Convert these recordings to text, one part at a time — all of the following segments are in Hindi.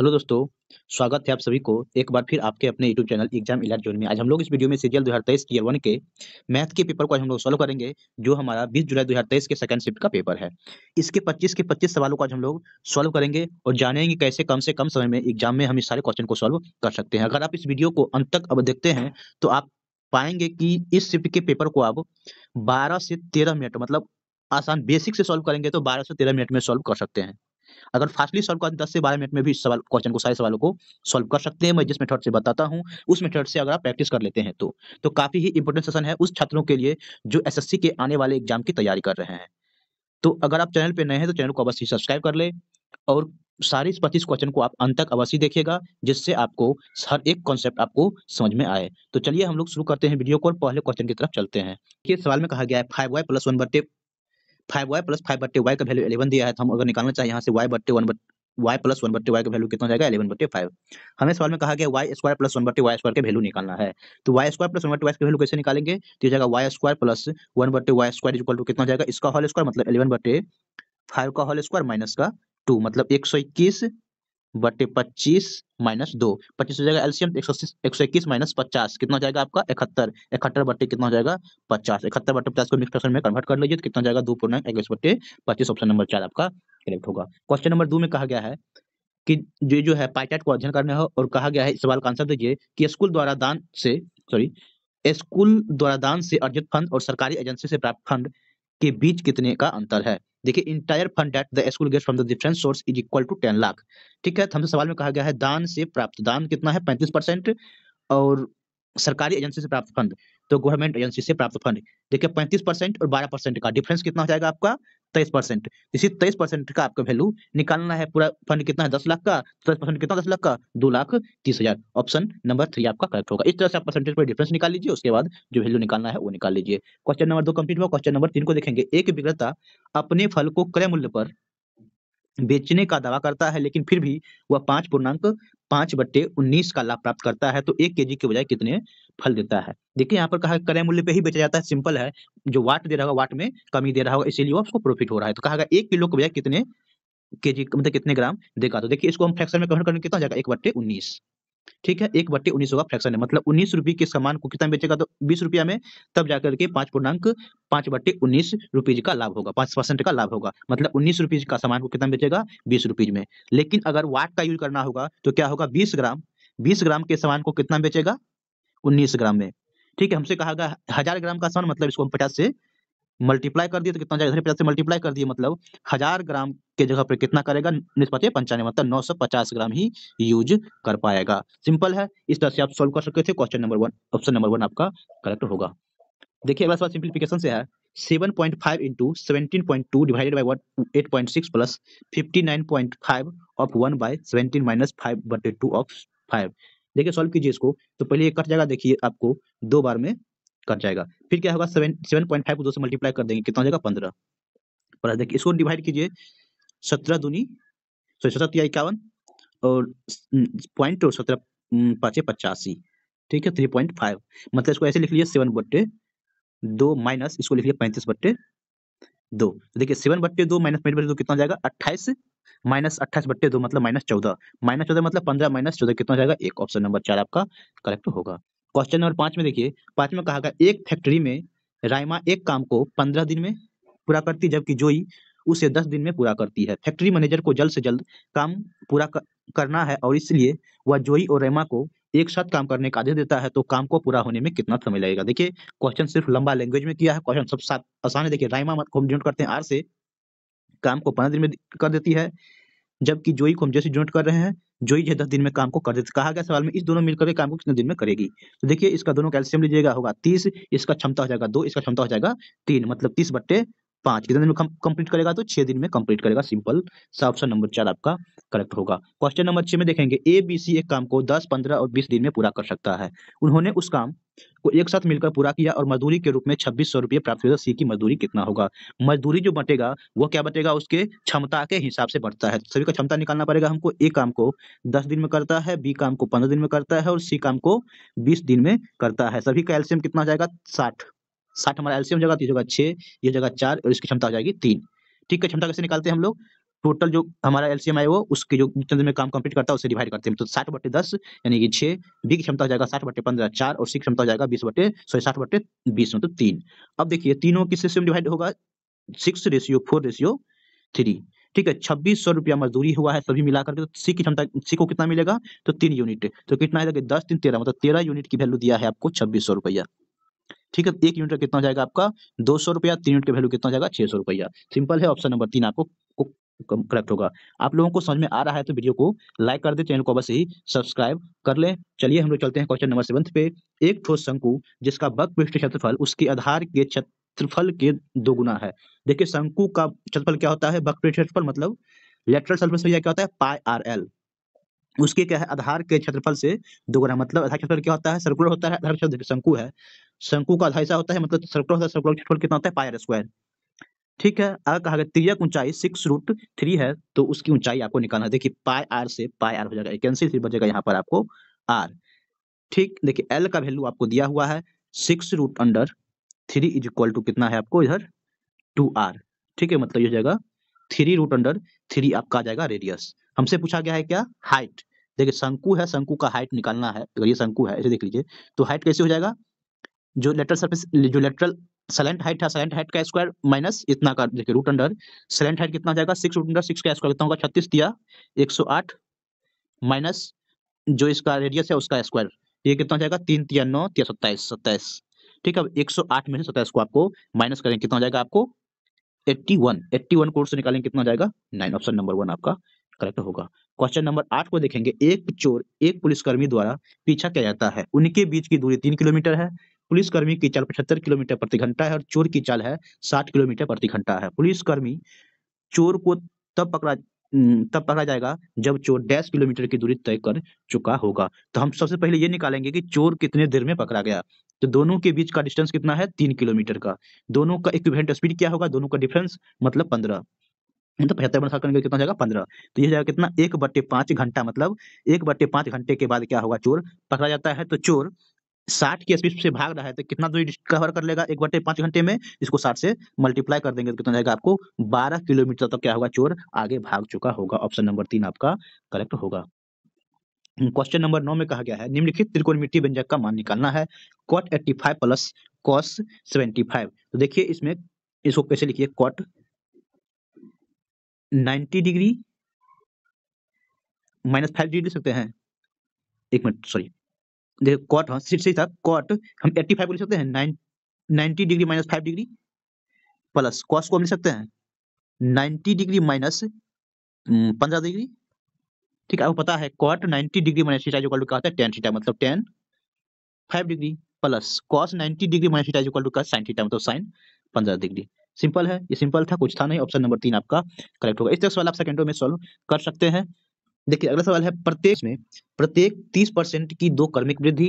हेलो दोस्तों स्वागत है आप सभी को एक बार फिर आपके अपने YouTube channel exam elite zone में आज हम लोग इस वीडियो में सीरियल 2023 ईयर वन के मैथ के पेपर को आज हम लोग सॉल्व करेंगे जो हमारा 20 जुलाई 2023 के सेकंड शिफ्ट का पेपर है इसके 25 के 25 सवालों को आज हम लोग सॉल्व करेंगे और जानेंगे कैसे कम से कम समय में एग्जाम में हम इस सारे क्वेश्चन को सॉल्व कर सकते हैं अगर आप इस वीडियो को अंत तक अब देखते हैं तो आप पाएंगे कि इस शिफ्ट के पेपर को आप बारह से तेरह मिनट मतलब आसान बेसिक से सॉल्व करेंगे तो बारह से तेरह मिनट में सॉल्व कर सकते हैं अगर फास्टली सॉल्व कर दस से बारह मिनट में भी सवाल क्वेश्चन को सारे सवालों को सॉल्व कर सकते हैं मैं जिस मेथड से बताता हूँ उस मेथड से अगर आप प्रैक्टिस कर लेते हैं तो, तो काफी ही इंपॉर्टेंट सेशन है उस छात्रों के लिए जो एस के आने वाले एग्जाम की तैयारी कर रहे हैं तो अगर आप चैनल पर नए हैं तो चैनल को अवश्य सब्सक्राइब कर ले और सारे पच्चीस क्वेश्चन को आप अंत तक अवश्य देखिएगा जिससे आपको हर एक कॉन्सेप्ट आपको समझ में आए तो चलिए हम लोग शुरू करते हैं वीडियो को और पहले क्वेश्चन की तरफ चलते हैं ये सवाल में कहा गया है फाइव वाई प्लस वन बटे फाइव वाई प्लस फाइव बट्टे वाई का वैल्यू इलेवन दिया है तो हम अगर निकालना चाहिए यहाँ से वाई बट्टे वन बट वाई प्लस वन बट्टे वाई का वैल्यू कितना जाएगा इलेवन बट्टे फाइव हमें सवाल में कहा गया वाई स्क्वायर प्लस वन बट्टे वाई स्क्वायर का वैल्यू निकालना है तो वाई स्क्वायर प्लस वन बट्टे वाई का वैल्यू कैसे निकालेंगे तो ये जाएगा वाई स्क्वायर प्लस वन बट्टे वाई स्क्वायर इक्वल टू कितना जाएगा इसका होल स्क्वायर मतलब इलेवन बट्टे फाइव का होल स्क्वायर माइनस का टू मतलब एक सौ इक्कीस बटे पच्चीस माइनस दो पच्चीस हो जाएगा एलसीएम एक सौ इक्कीस माइनस पचास कितना हो जाएगा आपका इकहत्तर इकहत्तर बटे कितना हो जाएगा पचास इकहत्तर बटे पचास को मिक्स फ्रैक्शन में कन्वर्ट कर लीजिए तो कितना जाएगा दो पूर्णांक इक्कीस बटे पच्चीस ऑप्शन नंबर चार आपका करेक्ट होगा क्वेश्चन नंबर दो में कहा गया है कि जो जो है पाइचार्ट को अध्ययन करना है और कहा गया है इस सवाल का आंसर दीजिए कि स्कूल द्वारा दान से सॉरी स्कूल द्वारा दान से अर्जित फंड और सरकारी एजेंसी से प्राप्त फंड के बीच कितने का अंतर है देखिए entire fund at the school gets from the different source is equal to ten lakh ठीक है तो हमसे सवाल में कहा गया है दान से प्राप्त दान कितना है पैंतीस परसेंट और सरकारी एजेंसी से प्राप्त फंड तो गवर्नमेंट एजेंसी से प्राप्त फंड देखिए पैंतीस परसेंट और बारह परसेंट का डिफरेंस कितना हो जाएगा आपका तेईस परसेंट इसी तेईस परसेंट का आपका वैल्यू निकालना है पूरा फंड कितना है दस लाख का तेईस तो परसेंट कितना दस लाख का दो लाख तीस हजार ऑप्शन नंबर थ्री आपका करेक्ट होगा इस तरह से आप परसेंटेज पर डिफरेंस निकाल लीजिए उसके बाद जो वैल्यू निकालना है वो निकाल लीजिए क्वेश्चन नंबर दो कंप्लीट हुआ क्वेश्चन नंबर तीन को देखेंगे एक विक्रेता अपने फल को क्रय मूल्य पर बेचने का दावा करता है लेकिन फिर भी वह पांच पूर्णांक पांच बट्टे उन्नीस का लाभ प्राप्त करता है तो एक के के बजाय कितने फल देता है देखिए यहाँ पर कहा क्रय मूल्य पे ही बेचा जाता है सिंपल है जो वाट दे रहा होगा वाट में कमी दे रहा होगा इसीलिए आपको प्रॉफिट हो रहा है तो कहा गया एक किलो के बजाय कितने के जी मतलब कितने ग्राम देगा तो देखिए इसको हम फ्रैक्शन में कन्वर्ट करने कितना जाएगा एक बट्टे उन्नीस ठीक है एक बट्टे उन्नीस का फ्रैक्शन है मतलब उन्नीस रुपए के सामान को कितना बेचेगा तो बीस रुपया में तब जाकर के पांच पूर्णांक पांच बट्टे उन्नीस रुपीज का लाभ होगा पांच परसेंट का लाभ होगा मतलब उन्नीस रुपीज का सामान को कितना बेचेगा बीस रुपीज में लेकिन अगर वाट का यूज करना होगा तो क्या होगा बीस ग्राम बीस ग्राम के सामान को कितना बेचेगा उन्नीस ग्राम में ठीक है हमसे कहा गया हजार ग्राम का सामान मतलब इसको हम पचास से मल्टीप्लाई कर दिए तो कितना पचास से मल्टीप्लाई कर दिए मतलब हजार ग्राम के जगह पर कितना करेगा निष्पत्ति पंचानवे मतलब नौ सौ पचास ग्राम ही यूज कर पाएगा सिंपल है इस तरह से आप सोल्व कर सकते थे question number one option number one आपका करेक्ट होगा देखिए अगला सवाल सिंप्लीफिकेशन से है seven point five into seventeen point two divided by one eight point six plus fifty nine point five of one by seventeen minus five बटे टू ऑफ फाइव देखिए सॉल्व कीजिए इसको तो पहले ये कट जाएगा देखिए आपको दो बार में कट जाएगा फिर क्या होगा सेवन सेवन पॉइंट फाइव को दो से मल्टीप्लाई कर देंगे कितना हो जाएगा पंद्रह प्लस देखिए इसको डिवाइड कीजिए सत्रह दूनी सॉरी सत्रह तिया इक्यावन और पॉइंट और सत्रह पाँचे पचासी ठीक है थ्री पॉइंट फाइव मतलब इसको ऐसे लिख लिया सेवन बट्टे दो माइनस इसको लिख लिया पैंतीस बट्टे दो देखिए सेवन बट्टे दो माइनस पैंतीस बट्टे दो कितना जाएगा अट्ठाईस माइनस अट्ठाईस बट्टे दो मतलब माइनस चौदह माइनस चौदह मतलब पंद्रह माइनस चौदह कितना जाएगा एक ऑप्शन नंबर चार आपका करेक्ट होगा क्वेश्चन नंबर पाँच में देखिए पाँच में कहा गया एक फैक्ट्री में रायमा एक काम को पंद्रह दिन में पूरा करती जबकि जोई उसे दस दिन में पूरा करती है फैक्ट्री मैनेजर को जल्द से जल्द काम पूरा करना है और इसलिए वह जोई और रेमा को एक साथ काम करने का आदेश देता है तो काम को पूरा होने में कितना समय लगेगा देखिए क्वेश्चन सिर्फ लंबा लैंग्वेज में किया है क्वेश्चन सब साथ आसान है देखिए रायमा को हम ज्वाइंट करते हैं आर से काम को पंद्रह दिन में कर देती है जबकि जोई को हम जैसे ज्वाइंट कर रहे हैं जोई जो दस दिन में काम को कर देती कहा गया सवाल में इस दोनों मिलकर काम को कितने दिन में करेगी तो देखिए इसका दोनों कैल्शियम लीजिएगा होगा तीस इसका क्षमता हो जाएगा दो इसका क्षमता हो जाएगा तीन मतलब तीस बट्टे पांच कितने दिन में कंप्लीट करेगा तो छह दिन में कंप्लीट करेगा सिंपल सा ऑप्शन नंबर चार आपका करेक्ट होगा क्वेश्चन नंबर छह में देखेंगे ए बी सी एक काम को दस पंद्रह और बीस दिन में पूरा कर सकता है उन्होंने उस काम को एक साथ मिलकर पूरा किया और मजदूरी के रूप में छब्बीस सौ रुपये प्राप्त होगा तो सी की मजदूरी कितना होगा मजदूरी जो बटेगा वो क्या बटेगा उसके क्षमता के हिसाब से बढ़ता है सभी का क्षमता निकालना पड़ेगा हमको ए काम को दस दिन में करता है बी काम को पंद्रह दिन में करता है और सी काम को बीस दिन में करता है सभी का कितना जाएगा साठ साठ हमारा एलसीएम जगह तो ये होगा ये जगह चार और इसकी क्षमता हो जाएगी तीन ठीक है क्षमता कैसे निकालते हैं हम लोग टोटल जो हमारा एलसीएम है वो उसके जो चंद्र में काम कंप्लीट करता है उसे डिवाइड करते हैं तो साठ बटे दस यानी कि छह बी की क्षमता हो जाएगा साठ बटे पंद्रह चार और सी क्षमता हो जाएगा बीस बटे सॉरी साठ बटे बीस मतलब तीन अब देखिए तीनों किस रेशियो में डिवाइड होगा six ratio four ratio three ठीक है छब्बीस सौ रुपया मजदूरी हुआ है सभी मिलाकर के तो सी की क्षमता सी को कितना मिलेगा तो तीन यूनिट तो कितना है दस तीन तेरह मतलब तेरह यूनिट की वैल्यू दिया है आपको छब्बीस सौ रुपया ठीक है एक यूनिट का कितना जाएगा आपका दो सौ रुपया तीन यूनिट का वैल्यू कितना जाएगा छह सौ रुपया सिंपल है ऑप्शन नंबर तीन आपको करेक्ट होगा आप लोगों को समझ में आ रहा है तो वीडियो को लाइक कर दे चैनल को अवश्य ही सब्सक्राइब कर ले चलिए हम लोग चलते हैं क्वेश्चन नंबर सेवंथ पे एक ठोस शंकु जिसका बक पृष्ठ क्षेत्रफल उसके आधार के क्षेत्रफल के दोगुना है देखिए शंकु का क्षेत्रफल क्या होता है बक पृष्ठ क्षेत्रफल मतलब लेटरल सर्फेस एरिया क्या होता है पाई आर एल उसके क्या है आधार के क्षेत्रफल से दोगुना मतलब आधार क्षेत्रफल क्या होता है सर्कुलर होता है आधार शंकु है शंकु का ऐसा होता है मतलब सर्कुलर होता है सर्कुलर क्षेत्रफल कितना होता है पायर स्क्वायर ठीक है अगर कहा गया त्रियक ऊंचाई सिक्स रूट थ्री है तो उसकी ऊंचाई आपको निकालना है देखिए पाई आर से पाई आर हो जाएगा कैंसिल फिर बचेगा यहाँ पर आपको आर ठीक देखिए एल का वैल्यू आपको दिया हुआ है six root under three is equal to कितना है आपको इधर टू आर ठीक है मतलब ये हो जाएगा थ्री रूट अंडर थ्री आपका आ जाएगा रेडियस हमसे पूछा गया है क्या हाइट देखिए शंकु है शंकु का हाइट निकालना है तो ये शंकु है इसे देख लीजिए तो हाइट कैसे हो जाएगा जो लेटरल सर्फिस जो लेटरल सलेंट हाइट है सलेंट हाइट का स्क्वायर माइनस इतना का देखिए रूट अंडर सलेंट हाइट कितना जाएगा सिक्स रूट अंडर सिक्स का स्क्वायर कितना होगा छत्तीस दिया एक सौ आठ माइनस जो इसका रेडियस है उसका स्क्वायर ये कितना जाएगा तीन तिया नौ तिया सत्ताईस सत्ताईस ठीक है एक सौ आठ में से सत्ताईस को आपको माइनस करेंगे कितना जाएगा आपको eighty one eighty one course निकालेंगे कितना जाएगा नाइन ऑप्शन नंबर वन आपका करेक्ट होगा क्वेश्चन नंबर आठ को देखेंगे एक चोर एक पुलिसकर्मी द्वारा पीछा किया जाता है उनके बीच की दूरी तीन किलोमीटर है पुलिसकर्मी की चाल पचहत्तर किलोमीटर प्रति घंटा है और चोर की चाल है साठ किलोमीटर प्रति घंटा है पुलिसकर्मी चोर को तब पकड़ा तब पकड़ा जाएगा जब चोर डैश किलोमीटर की दूरी तय कर चुका होगा तो हम सबसे पहले ये निकालेंगे कि चोर कितने देर में पकड़ा गया तो दोनों के बीच का डिस्टेंस कितना है तीन किलोमीटर का दोनों का इक्विवेलेंट स्पीड क्या होगा दोनों का डिफरेंस मतलब पंद्रह तो पचहत्तर बना करके कितना जाएगा पंद्रह तो यह जाएगा कितना एक बट्टे पांच घंटा मतलब एक बट्टे पांच घंटे के बाद क्या होगा चोर पकड़ा जाता है तो चोर साठ की स्पीड से भाग रहा है तो कितना दूरी कवर कर लेगा एक बटे पांच घंटे में इसको साठ से मल्टीप्लाई कर देंगे तो कितना जाएगा आपको बारह किलोमीटर तक तो क्या होगा चोर आगे भाग चुका होगा ऑप्शन नंबर तीन आपका करेक्ट होगा क्वेश्चन नंबर नौ में कहा गया है निम्नलिखित त्रिकोण मिट्टी व्यंजक का मान निकालना है cot eighty five plus cos seventy five तो देखिए इसमें इसको कैसे लिखिए cot ninety degree minus five degree लिख सकते हैं एक मिनट सॉरी कॉट हाँ सही था कॉट हम एट्टी फाइव को लिख सकते हैं nine ninety degree minus five degree plus cos को हम लिख सकते हैं नाइन्टी डिग्री माइनस पंद्रह डिग्री ठीक है आपको पता है cot ninety degree minus theta जो क्या होता है टेन सीटा मतलब tan five degree plus cos ninety degree minus theta जो का साइन सीटा मतलब साइन पंद्रह डिग्री सिंपल है ये सिंपल था कुछ था नहीं ऑप्शन नंबर तीन आपका करेक्ट होगा इस तरह सवाल आप सेकेंडों में सॉल्व कर सकते हैं देखिए अगला सवाल है प्रत्येक में प्रत्येक तीस परसेंट की दो कर्मिक वृद्धि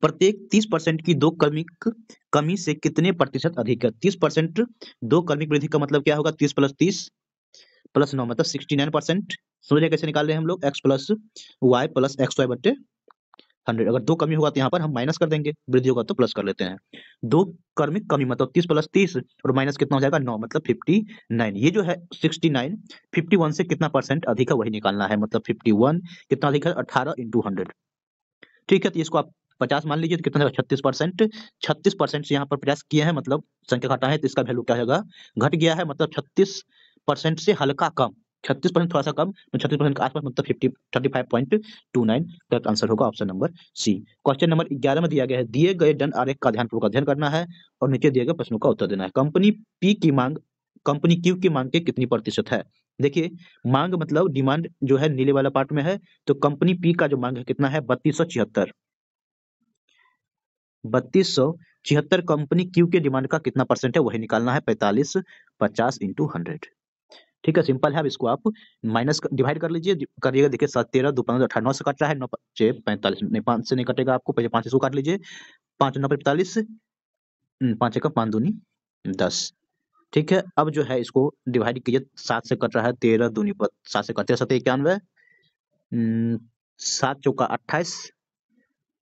प्रत्येक 30 परसेंट की दो कर्मिक कमी से कितने प्रतिशत अधिक है 30 परसेंट दो कर्मिक वृद्धि का मतलब क्या होगा 30 प्लस 30 प्लस नौ मतलब 69 परसेंट समझिए कैसे निकाल रहे हैं हम लोग x plus Y plus X Y बटे हंड्रेड अगर दो कमी होगा तो यहाँ पर हम माइनस कर देंगे वृद्धि होगा तो प्लस कर लेते हैं दो कर्मिक कमी मतलब तीस प्लस तीस और माइनस कितना हो जाएगा नौ मतलब फिफ्टी नाइन ये जो है सिक्सटी नाइन फिफ्टी वन से कितना परसेंट अधिक है वही निकालना है मतलब फिफ्टी वन कितना अधिक है अठारह इंटू हंड्रेड ठीक है तो इसको आप पचास मान लीजिए तो कितना छत्तीस परसेंट छत्तीस परसेंट से यहाँ पर प्रयास किए हैं मतलब संख्या घटा है तो इसका वैल्यू क्या होगा घट गया है मतलब छत्तीस परसेंट से हल्का कम छत्तीस परसेंट थोड़ा सा कम तो छत्तीस परसेंट के आसपास मतलब fifty thirty five point two nine correct answer होगा option number C question number ग्यारह में दिया गया है दिए गए दंड आरेख का पूर्वक अध्ययन करना है और नीचे दिए गए प्रश्नों का उत्तर देना है कंपनी पी की मांग कंपनी क्यू की मांग के कितनी प्रतिशत है देखिए मांग मतलब डिमांड जो है नीले वाला पार्ट में है तो कंपनी पी का जो मांग है कितना है बत्तीस सौ छिहत्तर बत्तीस सौ छिहत्तर कंपनी क्यू के डिमांड का कितना परसेंट है वही निकालना है पैंतालीस पचास इंटू हंड्रेड ठीक है सिंपल है अब इसको आप माइनस डिवाइड कर लीजिए करिएगा देखिए सात तेरह दो पंद्रह अठारह नौ से कट रहा है नौ पच्चे पैंतालीस नहीं पाँच से नहीं कटेगा आपको पहले पाँच इसको काट लीजिए पाँच नौ पैंतालीस हम्म, पाँच एक पाँच दूनी दस ठीक है अब जो है इसको डिवाइड कीजिए सात से कट रहा है तेरह दूनी पर सात से कट रहा है सत इक्यानवे हम्म, सात चौका अट्ठाईस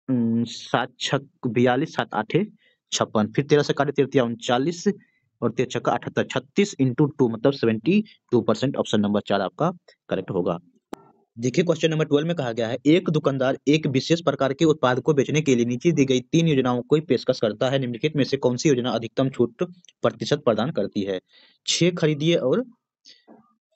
हम्म, सात छक बयालीस सात आठे छप्पन फिर तेरह से काटे तेरह उनचालीस और तेरह छक्का अठहत्तर छत्तीस इंटू टू मतलब seventy two percent option number चार आपका करेक्ट होगा देखिए क्वेश्चन नंबर ट्वेल्व में कहा गया है एक दुकानदार एक विशेष प्रकार के उत्पाद को बेचने के लिए नीचे दी गई तीन योजनाओं को पेशकश करता है निम्नलिखित में से कौन सी योजना अधिकतम छूट प्रतिशत प्रदान करती है छह खरीदिए और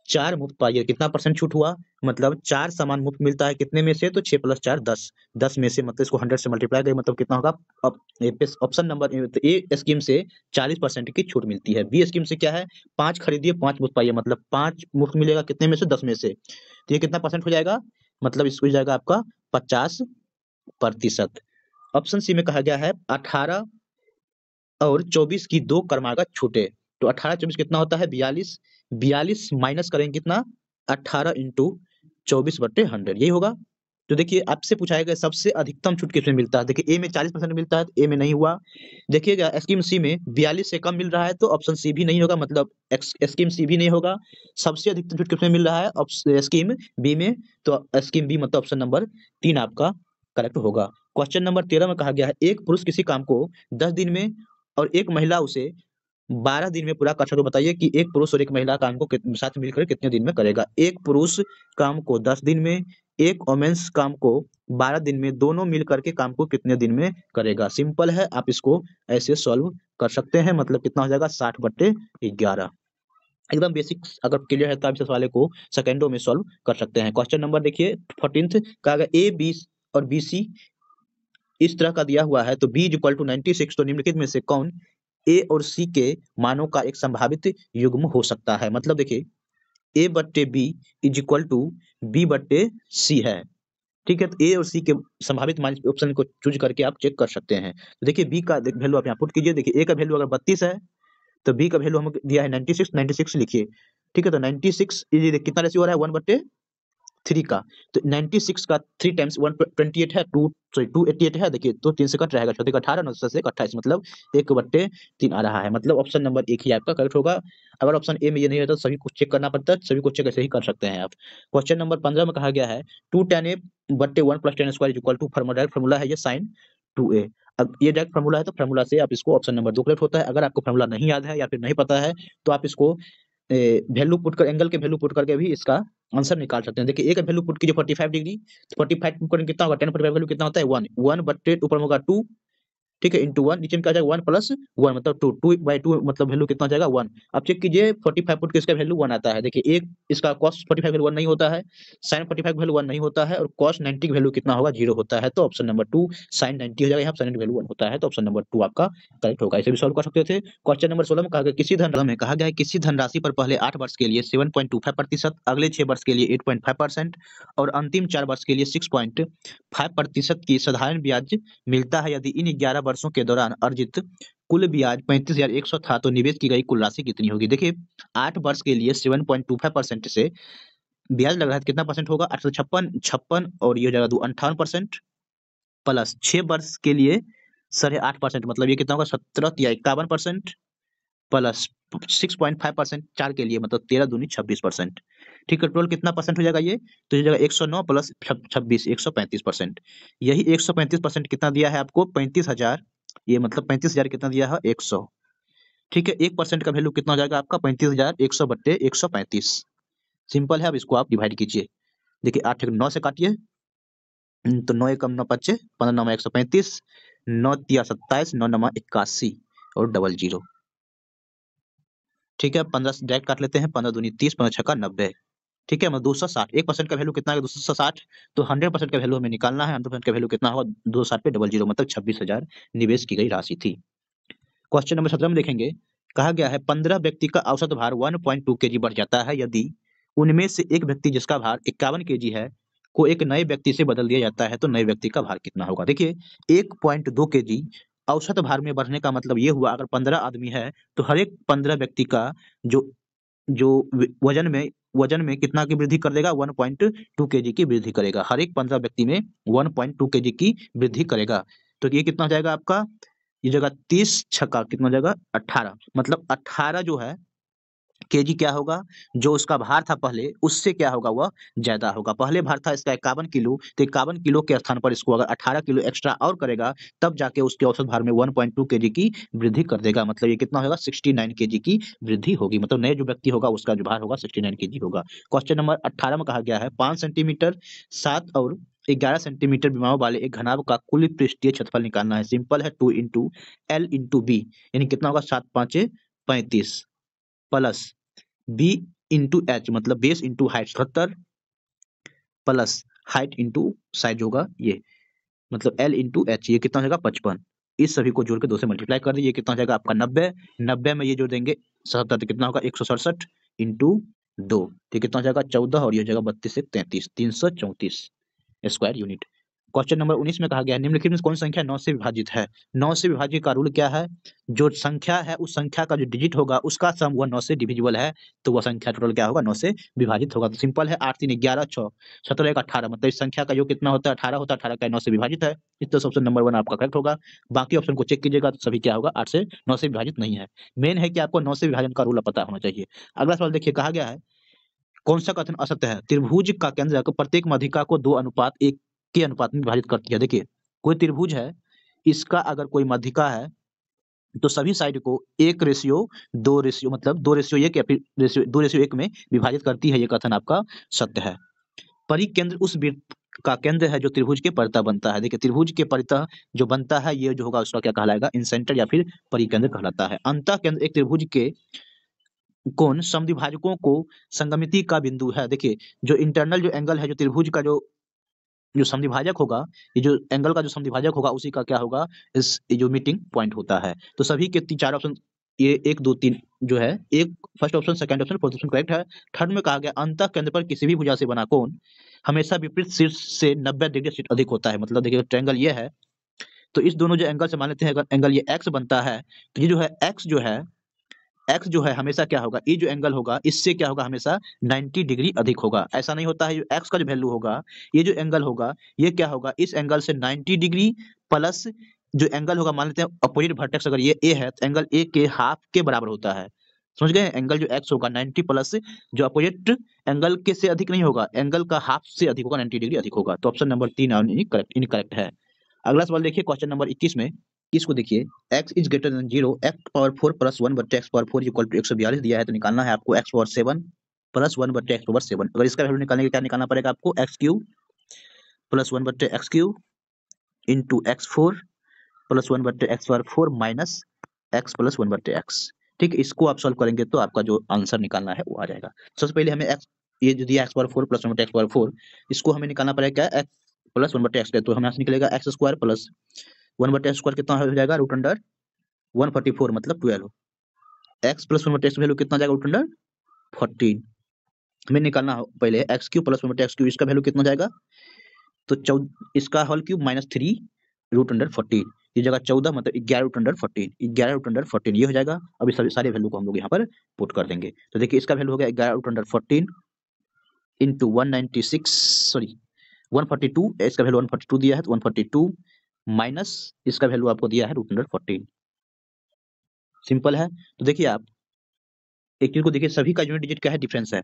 चार मुफ्त पाइए कितना परसेंट छूट हुआ मतलब चार सामान मुफ्त मिलता है कितने में से तो छह प्लस चार दस दस में से मतलब इसको हंड्रेड से मल्टीप्लाई करें मतलब कितना होगा ऑप्शन नंबर तो ए स्कीम से चालीस परसेंट की छूट मिलती है बी स्कीम से क्या है पांच खरीदिए पांच मुफ्त पाइए मतलब पांच मुफ्त मिलेगा कितने में से दस में से तो ये कितना परसेंट हो जाएगा मतलब इसको जाएगा आपका पचास प्रतिशत ऑप्शन सी में कहा गया है अठारह और चौबीस की दो कर्मागत छूटे तो अठारह चौबीस कितना होता है बयालीस बयालीस माइनस करेंगे कितना अट्ठारह इंटू चौबीस बट्टे हंड्रेड यही होगा तो देखिए आपसे पूछाएगा सबसे अधिकतम छूट किसमें मिलता है देखिए ए में चालीस परसेंट मिलता है तो ए में नहीं हुआ देखिएगा स्कीम सी में बयालीस से कम मिल रहा है तो ऑप्शन सी भी नहीं होगा मतलब स्कीम सी भी नहीं होगा सबसे अधिकतम छूट किसमें मिल रहा है स्कीम बी में तो स्कीम बी मतलब ऑप्शन नंबर तीन आपका करेक्ट होगा क्वेश्चन नंबर तेरह में कहा गया है एक पुरुष किसी काम को दस दिन में और एक महिला उसे बारह दिन में पूरा कक्षा को तो बताइए कि एक पुरुष और एक महिला काम को साथ मिलकर कितने दिन में करेगा एक पुरुष काम को दस दिन में एक ओमेंस काम को बारह दिन में दोनों मिल करके काम को कितने दिन में करेगा सिंपल है आप इसको ऐसे सॉल्व कर सकते हैं मतलब कितना हो जाएगा साठ बट्टे ग्यारह एकदम बेसिक अगर क्लियर है तो आप इस वाले को सेकेंडो में सॉल्व कर सकते हैं क्वेश्चन नंबर देखिए फोर्टीन का ए बी और बी सी इस तरह का दिया हुआ है तो B is equal to ninety six तो निम्नलिखित में से कौन ए और सी के मानों का एक संभावित युग्म हो सकता है मतलब देखिए ए बट्टे B is equal to B बट्टे सी है ठीक है तो ए और सी के संभावित मान ऑप्शन को चूज करके आप चेक कर सकते हैं तो देखिए बी का वैल्यू आप यहाँ पुट कीजिए देखिए ए का वैल्यू अगर बत्तीस है तो बी का वैल्यू हमें दिया है नाइनटी सिक्स नाइन्टी सिक्स लिखिए ठीक है तो नाइनटी सिक्स कितना रेशियो हो रहा है वन बट्टे थ्री का तो नाइनटी सिक्स का three times one twenty eight है two sorry two eighty eight है देखिए तो तीन से कट रहेगा छोटे का अठारह नौ सौ से अट्ठाईस मतलब एक बट्टे तीन आ रहा है मतलब ऑप्शन नंबर एक ही आपका करेक्ट होगा अगर ऑप्शन ए में ये नहीं रहता तो सभी को चेक करना पड़ता है सभी को चेक ऐसे ही कर सकते हैं आप क्वेश्चन नंबर पंद्रह में कहा गया है टू टेन ए बट्टे one plus tan square equal to formula formula है ये साइन टू ए अब ये डायरेक्ट फॉर्मूला है तो फॉर्मूला से आप इसको ऑप्शन नंबर दो कलेक्ट होता है अगर आपको फॉर्मूला नहीं याद है या फिर नहीं पता है तो आप इसको वैल्यू पुट कर एंगल के वैल्यू पुट करके भी इसका आंसर निकाल सकते हैं देखिए एक वैल्यू पुट कीजिए 45 डिग्री 45 फाइव पुट कितना होगा टेन फोर्टी वैल्यू कितना होता है वन वन बट ऊपर होगा टू ठीक है इंटू वन नीचे में क्या जाएगा वन प्लस वन मतलब टू टू बाई टू मतलब वैल्यू कितना जाएगा वन अब चेक कीजिए फोर्टी फाइव फुट का वैल्यू वन आता है देखिए एक इसका cos forty five value one नहीं होता है sine forty five value one नहीं होता है और कॉस्ट नाइनटी वैल्यू कितना होगा जीरो होता है तो option number two sine ninety हो जाएगा यहाँ साइन वैल्यू वन होता है तो ऑप्शन नंबर टू आपका करेक्ट होगा इसे भी सॉल्व कर सकते थे क्वेश्चन नंबर सोलह में कहा गया किसी धन में कहा गया किसी धनराशि पर पहले आठ वर्ष के लिए सेवन पॉइंट टू फाइव प्रतिशत अगले छह वर्ष के लिए एट पॉइंट फाइव परसेंट और अंतिम चार वर्ष के लिए सिक्स पॉइंट फाइव प्रतिशत की साधारण ब्याज मिलता है यदि इन ग्यारह वर्षों के दौरान अर्जित कुल ब्याज पैंतीस हजार एक सौ था तो निवेश की गई कुल राशि कितनी होगी देखिए आठ वर्ष के लिए seven point two five percent से ब्याज लग रहा है कितना परसेंट होगा अठारह छप्पन छप्पन और ये जगह दो अंठावन परसेंट प्लस छह वर्ष के लिए साढ़े आठ परसेंट मतलब ये कितना होगा सत्रह या इक्यावन percent plus six point five percent चार के लिए मतलब तेरह दूनी छब्बीस परसेंट ठीक है टोटल कितना परसेंट हो जाएगा ये तो ये जाएगा एक सौ नौ प्लस छब्बीस एक सौ पैंतीस परसेंट यही एक सौ पैंतीस परसेंट कितना दिया है आपको पैंतीस हजार ये मतलब पैंतीस हजार कितना दिया है एक सौ ठीक है एक परसेंट का वैल्यू कितना हो जाएगा आपका पैंतीस हजार एक सौ बट्टे एक सौ पैंतीस सिंपल है अब इसको आप डिवाइड कीजिए देखिए आठ एक नौ से काटिए तो नौ एकम नौ पच्चे पंद्रह नौ एक सौ पैंतीस नौ तिया सत्ताईस नौ नौ इक्यासी और डबल जीरो ठीक है पंद्रह से डायरेक्ट काट लेते हैं पंद्रह दूनी तीस पंद्रह छक्का नब्बे ठीक है मतलब दो सौ साठ एक परसेंट का वैल्यू कितना है दो सौ साठ तो हंड्रेड परसेंट का वैल्यू हमें निकालना है हंड्रेड परसेंट का वैल्यू कितना होगा दो सौ साठ पे डबल जीरो मतलब छब्बीस हजार निवेश की गई राशि थी क्वेश्चन नंबर सत्रह में देखेंगे कहा गया है पंद्रह व्यक्ति का औसत भार वन पॉइंट टू के जी बढ़ जाता है यदि उनमें से एक व्यक्ति जिसका भार इक्यावन के जी है को एक नए व्यक्ति से बदल दिया जाता है तो नए व्यक्ति का भार कितना होगा देखिए एक पॉइंट दो के जी औसत भार में बढ़ने का मतलब ये हुआ अगर पंद्रह आदमी है तो हर एक पंद्रह व्यक्ति का जो जो वजन में वजन में कितना की वृद्धि कर देगा 1.2 पॉइंट की वृद्धि करेगा हर एक पंद्रह व्यक्ति में 1.2 पॉइंट की वृद्धि करेगा तो ये कितना हो जाएगा आपका ये जगह तीस छक्का कितना हो जाएगा अट्ठारह मतलब अठारह जो है जी क्या होगा जो उसका भार था पहले उससे क्या होगा वह ज्यादा होगा पहले भार था इसका इक्यावन किलो तो इक्यावन किलो के स्थान पर इसको अगर अठारह किलो एक्स्ट्रा और करेगा तब जाके उसके औसत भार में वन पॉइंट टू के जी की वृद्धि कर देगा मतलब ये कितना होगा सिक्सटी नाइन के जी की वृद्धि होगी मतलब नए जो व्यक्ति होगा उसका जो भार होगा सिक्सटी नाइन के जी होगा क्वेश्चन नंबर अट्ठारह में कहा गया है पांच सेंटीमीटर सात और ग्यारह सेंटीमीटर विमाओं वाले एक घनाभ का कुल पृष्ठीय क्षेत्रफल निकालना है सिंपल है two into L into B यानी कितना होगा सात पांच पैंतीस प्लस बी इंटू एच मतलब बेस इंटू हाइट सतहत्तर प्लस हाइट इंटू साइज होगा ये मतलब एल इंटू एच ये कितना हो जाएगा पचपन इस सभी को जोड़ के दो से मल्टीप्लाई कर दीजिए कितना हो जाएगा आपका नब्बे नब्बे में ये जोड़ देंगे सतहत्तर तो कितना होगा एक सौ सड़सठ इंटू दो तो ये कितना हो जाएगा चौदह और ये हो जाएगा बत्तीस से तैंतीस तीन सौ चौंतीस स्क्वायर यूनिट क्वेश्चन नंबर उन्नीस में कहा गया निम्नलिखित में कौन सी संख्या नौ से विभाजित है नौ से विभाजित का रूल क्या है जो संख्या है उस संख्या का जो डिजिट होगा उसका सम वह नौ से डिविजिबल है तो वह संख्या टोटल क्या होगा नौ से विभाजित होगा तो सिंपल है आठ तीन ग्यारह छः सत्रह एक अठारह मतलब इस संख्या का योग कितना होता है अठारह होता है अठारह का नौ से विभाजित है इस तरह ऑप्शन नंबर वन आपका करेक्ट होगा बाकी ऑप्शन को चेक कीजिएगा तो सभी क्या होगा आठ से नौ से विभाजित नहीं है मेन है कि आपको नौ से विभाजन का रूल पता होना चाहिए अगला सवाल देखिए कहा गया है कौन सा कथन असत्य है त्रिभुज का केंद्र प्रत्येक मधिका को दो अनुपात एक के अनुपात में विभाजित करती है देखिए कोई त्रिभुज है इसका अगर कोई मध्यिका है तो सभी साइड को एक रेशियो दो रेशियो मतलब दो रेशियो एक या फिर रेशियो दो रेशियो एक में विभाजित करती है ये कथन आपका सत्य है परिकेंद्र उस वृत्त का केंद्र है जो त्रिभुज के परिता बनता है देखिए त्रिभुज के परिता जो बनता है ये जो होगा उसका क्या कहलाएगा इन सेंटर या फिर परिकेंद्र कहलाता है अंत केंद्र एक त्रिभुज के कोण समद्विभाजकों को संगमिति का बिंदु है देखिए जो इंटरनल जो एंगल है जो त्रिभुज का जो जो संधिभाजक होगा ये जो एंगल का जो संधिभाजक होगा उसी का क्या होगा इस जो मीटिंग पॉइंट होता है तो सभी के तीन चार ऑप्शन ये एक दो तीन जो है एक first option second option fourth option correct है थर्ड में कहा गया अंत केंद्र पर किसी भी भुजा से बना कौन हमेशा विपरीत शीर्ष से नब्बे डिग्री सीट अधिक होता है मतलब देखिए ट्रैंगल ये है तो इस दोनों जो एंगल से मान लेते हैं अगर एंगल ये एक्स बनता है तो ये जो है एक्स जो है एक्स जो है हमेशा क्या होगा ये e जो एंगल होगा इससे क्या होगा हमेशा 90 डिग्री अधिक होगा ऐसा नहीं होता है जो एक्स का जो वैल्यू होगा ये जो एंगल होगा ये क्या होगा इस एंगल से 90 डिग्री प्लस जो एंगल होगा मान लेते हैं अपोजिट वर्टेक्स अगर ये ए है तो एंगल ए के हाफ के बराबर होता है समझ गए एंगल जो एक्स होगा 90 प्लस जो अपोजिट एंगल के से अधिक नहीं होगा एंगल का हाफ से अधिक होगा 90 डिग्री अधिक होगा तो ऑप्शन नंबर तीन करेक्ट इनकरेक्ट है अगला सवाल देखिए क्वेश्चन नंबर 21 में इसको देखिए x is greater than zero X power four plus one बटे X power four equal to एक सौ बयालीस दिया है तो निकालना है आपको X power seven plus one बटे एक्स पावर सेवन अगर इसका वैल्यू निकालने के क्या निकालना पड़ेगा आपको एक्स क्यू प्लस वन बटे X cube into X four plus one बटे X power four minus X plus one बटे एक्स ठीक है इसको आप सॉल्व करेंगे तो आपका जो आंसर निकालना है वो आ जाएगा सबसे पहले हमें एक्स ये जो दिया X power four plus one बटे एक्स पावर फोर इसको हमें निकालना पड़ेगा क्या एक्स प्लस वन बटे एक्स तो हमें निकलेगा एक्स स्क्वायर प्लस वन बटे स्क्वायर कितना हो जाएगा root under one forty four मतलब ट्वेल्व एक्स प्लस वन बटे वैल्यू कितना जाएगा रूट अंडर फोर्टीन हमें निकालना पहले एक्स क्यू प्लस वन बटे एक्स क्यू इसका वैल्यू कितना जाएगा तो चौदह इसका whole cube minus three root under fourteen ये जगह चौदह मतलब ग्यारह रूट अंडर फोर्टीन ग्यारह रूट अंडर फोर्टीन ये हो जाएगा अभी सभी सारे वैल्यू को हम लोग यहाँ पर पुट कर देंगे तो देखिए इसका वैल्यू हो गया ग्यारह root under fourteen into one ninety six sorry one forty two इसका वैल्यू वन फोर्टी टू दिया है तो वन फोर्टी टू माइनस इसका वैल्यू आपको दिया है रूट अंडर फोर्टीन सिंपल है तो देखिए आप एक चीज को देखिए सभी का यूनिट डिजिट क्या है डिफरेंस है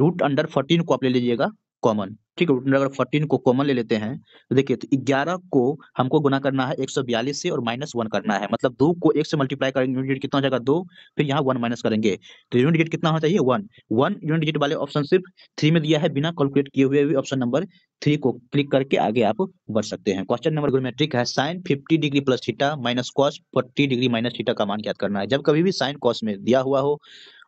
रूट अंडर फोर्टीन को आप ले लीजिएगा कॉमन ठीक है अगर फोर्टीन को कॉमन ले लेते हैं तो देखिए तो ग्यारह को हमको गुना करना है एक सौ बयालीस से और माइनस वन करना है मतलब दो को एक से मल्टीप्लाई करेंगे यूनिट कितना हो जाएगा दो फिर यहाँ वन माइनस करेंगे तो यूनिट डिजिट कितना होना चाहिए वन वन यूनिट डिजिट वाले ऑप्शन सिर्फ थ्री में दिया है बिना कैलकुलेट किए हुए भी ऑप्शन नंबर थ्री को क्लिक करके आगे आप बढ़ सकते हैं क्वेश्चन नंबर गोमेट्रिक है sine fifty degree plus theta minus cos forty degree minus theta का मान याद करना है जब कभी भी साइन कॉस में दिया हुआ हो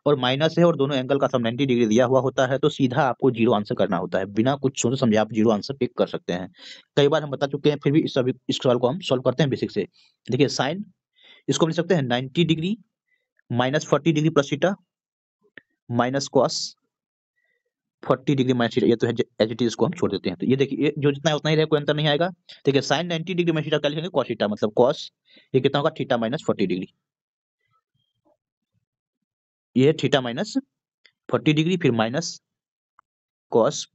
और माइनस है और दोनों एंगल का सब 90 डिग्री दिया हुआ होता है तो सीधा आपको जीरो आंसर करना होता है बिना कुछ सोचे समझे आप जीरो आंसर पिक कर सकते हैं कई बार हम बता चुके हैं फिर भी इस सवाल को हम सोल्व करते हैं बेसिक से देखिए साइन इसको लिख सकते हैं ninety degree minus forty degree plus theta minus cos forty degree minus ये तो है एच टी इसको हम छोड़ देते हैं तो ये देखिए जो जितना है उतना ही रहेगा कोई अंतर नहीं आएगा देखिए साइन नाइन्टी डिग्री माइनस सीटा क्या लिखेंगे कॉस सीटा मतलब कॉस ये कितना होगा थीटा माइनस फोर्टी डिग्री ये है थीटा माइनस फोर्टी डिग्री फिर माइनस कॉस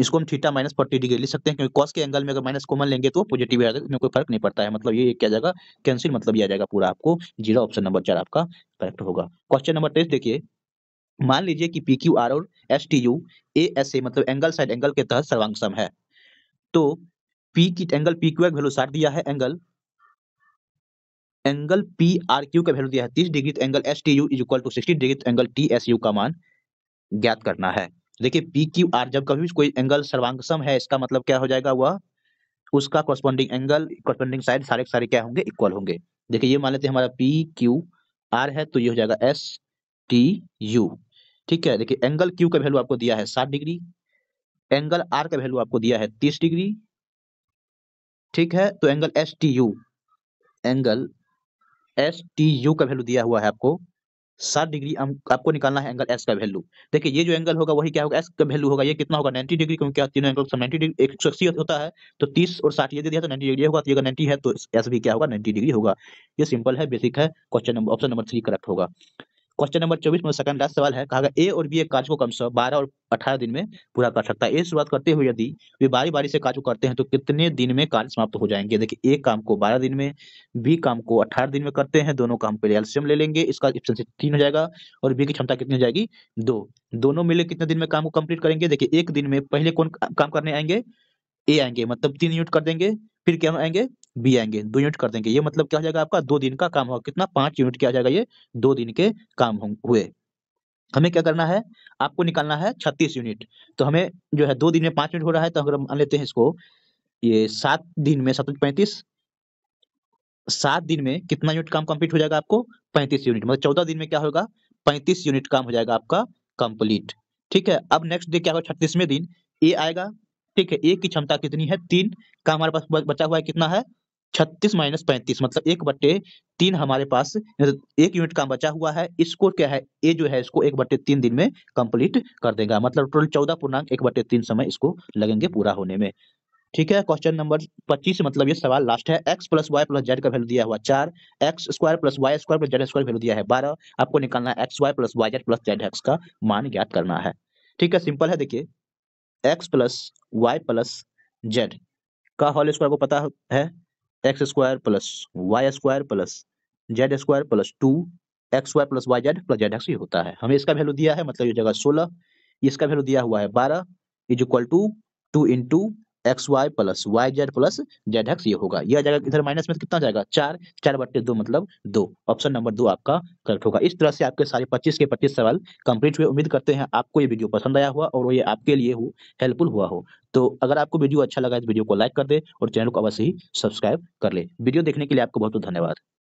इसको हम थीटा माइनस फोर्टी डिग्री ले सकते हैं क्योंकि कॉस के एंगल में अगर माइनस कॉमन लेंगे तो पॉजिटिव आ इसमें कोई फर्क नहीं पड़ता है मतलब ये क्या जाएगा कैंसिल मतलब ये आ जाएगा पूरा आपको जीरो ऑप्शन नंबर चार आपका करेक्ट होगा क्वेश्चन नंबर तेईस देखिए मान लीजिए कि पी क्यू आर और S T U A S A मतलब एंगल साइड एंगल के तहत सर्वांगसम है तो पी की एंगल पी क्यू एक वैल्यू साठ दिया है angle angle P R Q का वैल्यू दिया है तीस डिग्री तो angle S T U is equal to sixty degree तो एंगल टी एस यू का मान ज्ञात करना है देखिए पी क्यू आर जब कभी कोई एंगल सर्वांगसम है इसका मतलब क्या हो जाएगा वह उसका कॉरस्पॉन्डिंग एंगल कॉरस्पॉन्डिंग साइड सारे सारे क्या होंगे इक्वल होंगे देखिए ये मान लेते हैं हमारा पी क्यू आर है तो ये हो जाएगा एस टी यू ठीक है देखिए एंगल क्यू का वैल्यू आपको दिया है सात डिग्री एंगल आर का वैल्यू आपको दिया है तीस डिग्री ठीक है तो angle S T U angle S T U का वैल्यू दिया हुआ है आपको सात डिग्री आपको निकालना है एंगल एस का वैल्यू देखिए ये जो एंगल होगा वही क्या होगा एस का वैल्यू होगा ये कितना होगा नाइन्टी डिग्री क्योंकि तीनों एंगल सब 90 डिग्री एक सौ अस्सी होता है तो तीस और साठ ये दे दिया तो नाइन्टी डिग्री होगा तो अगर नाइन्टी है तो एस भी क्या होगा नाइन्टी डिग्री होगा ये सिंपल है बेसिक है question number option number three correct होगा क्वेश्चन नंबर चौबीस में सेकंड लास्ट सवाल है कहा गया ए और बी एक काज को कम से बारह और अठारह दिन में पूरा कर सकता है ए शुरुआत करते हुए यदि वे बारी बारी से काज को करते हैं तो कितने दिन में कार्य समाप्त हो जाएंगे देखिए ए काम को बारह दिन में बी काम को अठारह दिन में करते हैं दोनों काम पहले एल्सियम ले लेंगे इसका एफिशिएंसी तीन हो जाएगा और बी की क्षमता कितनी हो जाएगी दो दोनों मिले कितने दिन में काम को कम्प्लीट करेंगे देखिए एक दिन में पहले कौन काम करने आएंगे ए आएंगे मतलब तीन यूनिट कर देंगे फिर क्या आएंगे बी आएंगे दो यूनिट कर देंगे ये मतलब क्या हो जाएगा आपका दो दिन का काम होगा कितना पांच यूनिट क्या हो जाएगा ये दो दिन के काम हुए हमें क्या करना है आपको निकालना है छत्तीस यूनिट तो हमें जो है दो दिन में पांच यूनिट हो रहा है तो अगर मान लेते हैं इसको ये सात दिन में सात पैंतीस सात दिन में कितना यूनिट काम कंप्लीट हो जाएगा आपको पैंतीस यूनिट मतलब चौदह दिन में क्या होगा पैंतीस यूनिट काम हो जाएगा आपका कंप्लीट ठीक है अब नेक्स्ट डे क्या होगा छत्तीसवें दिन ए आएगा ठीक है ए की क्षमता कितनी है तीन का हमारे पास बचा हुआ है कितना है छत्तीस माइनस पैंतीस मतलब एक बट्टे तीन हमारे पास एक यूनिट काम बचा हुआ है इसको क्या है ए जो है इसको एक बट्टे तीन दिन में कंप्लीट कर देगा मतलब टोटल चौदह पूर्णांक एक बट्टे तीन समय इसको लगेंगे पूरा होने में ठीक है क्वेश्चन नंबर 25 मतलब ये सवाल लास्ट है X plus Y plus Z का वैल्यू दिया हुआ चार X square plus Y square plus Z square value दिया है बारह आपको निकालना है X Y plus Y Z plus Z X का मान ज्ञात करना है ठीक है सिंपल है देखिए X plus Y plus Z का होल स्क्वायर को पता है X square plus Y square plus Z square plus two X Y plus Y Z plus Z X ये होता है हमें इसका वैल्यू दिया है मतलब ये जगह सोलह इसका वैल्यू दिया हुआ है बारह is equal to two into X Y plus Y Z plus Z X ये होगा यह जाएगा इधर माइनस में तो कितना जाएगा चार चार बट्टे दो मतलब दो ऑप्शन नंबर दो आपका करेक्ट होगा इस तरह से आपके सारे पच्चीस के पच्चीस सवाल कंप्लीट हुए उम्मीद करते हैं आपको ये वीडियो पसंद आया हुआ और ये आपके लिए हो हेल्पफुल हुआ हो तो अगर आपको वीडियो अच्छा लगा तो वीडियो को लाइक कर दे और चैनल को अवश्य ही सब्सक्राइब कर ले वीडियो देखने के लिए आपको बहुत बहुत धन्यवाद